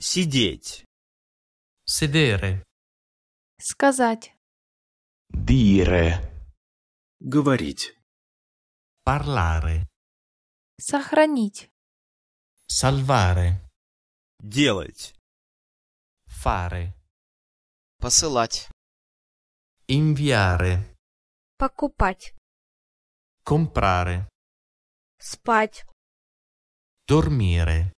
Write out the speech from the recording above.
Сидеть. Седере. Сказать. Дире. Говорить. Парларе. Сохранить. Сальваре. Делать. Фаре. Посылать. Инвиаре. Покупать. Компраре. Спать. Dormire.